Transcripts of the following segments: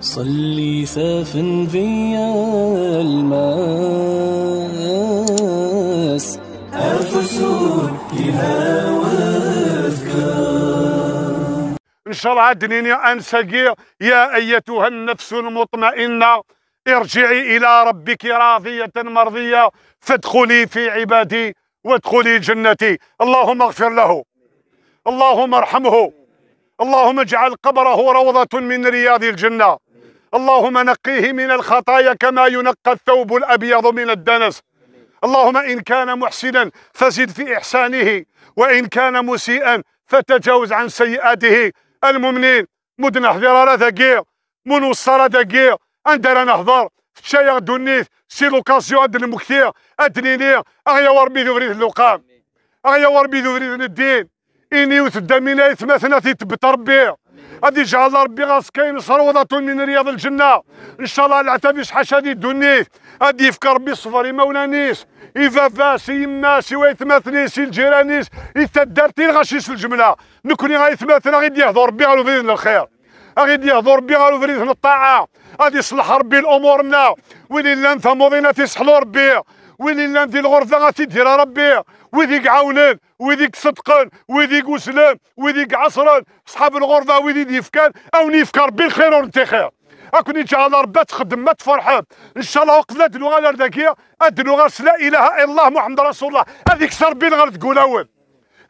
صلي سافا في الماس أنفس بها واذكار الله دنيني أنسقي يا أيتها النفس المطمئنة ارجعي إلى ربك راضية مرضية فادخلي في عبادي وادخلي جنتي اللهم اغفر له اللهم ارحمه اللهم اجعل قبره روضة من رياض الجنة اللهم نقيه من الخطايا كما ينقى الثوب الأبيض من الدنس اللهم إن كان محسنا فزد في إحسانه وإن كان مسيئا فتجاوز عن سيئاته المؤمنين مدن حضرارة ذاكير منوصرة ذاكير أندر نهضر شيء دونيث سي لوكاسيون عند المكثير أدنيني أغيا وربي ذوريث اللقام أغيا وربي ذوريث الدين إني وسد من يثمثنا تيتبت ربي غادي يجعل الله ربي غاسكاين ثروه من رياض الجنه ان شاء الله العتابيش شحال غادي يدونيك غادي يفكر ربي الصفر يمولانيش سي ويتماثني سي الجيرانيس يتدارتي غاشيس في الجمله نكوني غيتماثل غادي يهضر ربي على فين الخير غادي يهضر ربي على فين الطاعه غادي يصلح ربي الامورنا وين لنا ثمودينا تيصحلوا ربي وين اللام في الغرفه غادي ديرها ربي وذيك عاونان وذيك صدقان وذيك وسلام وذيك عصران صحاب الغرفه وذيك يفكان او ربي الخير وانت خير اكون ان شاء الله ربي تخدم ما تفرحان ان شاء الله وقت لا دلو غير ذاكيه ادلو غير لا اله الا الله محمد رسول الله هذيك سربي غير تقول اول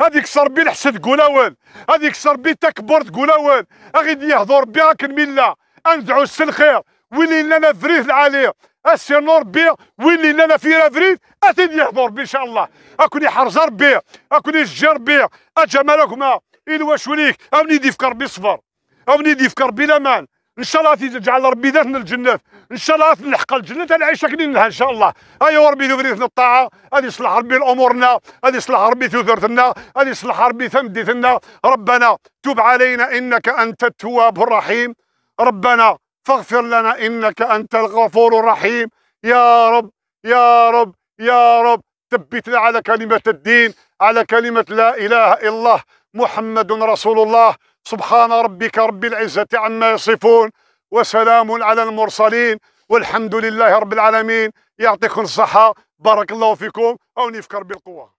هذيك سربي الحسد تقول اول هذيك سربي التكبر تقول اول اغيدي يهضر بها كن مله ندعو السلخير ولينا نفريه العاليه السينو ربي وين اللي في رافريت اتين يحضر ان شاء الله اكوني حرز ربي اكوني جير ربي اجمالكما واش وليك اوني دي فكر ربي الصبر اوني يدي في ربي ان شاء الله تجعل ربي ذاتنا الجنات ان شاء الله نلحق الجنات العيشه كلي لها ان شاء الله ايوا ربي ثوثرتنا الطاعه هذه يصلح ربي امورنا هذه يصلح ربي ثوثرتنا هذه يصلح ربي ثمدتنا ربنا تب علينا انك انت التواب الرحيم ربنا فاغفر لنا إنك أنت الغفور الرحيم يا رب يا رب يا رب ثبتنا على كلمة الدين على كلمة لا إله إلا الله محمد رسول الله سبحان ربك رب العزة عما يصفون وسلام على المرسلين والحمد لله رب العالمين يعطيكم الصحة بارك الله فيكم أو نفكر بالقوة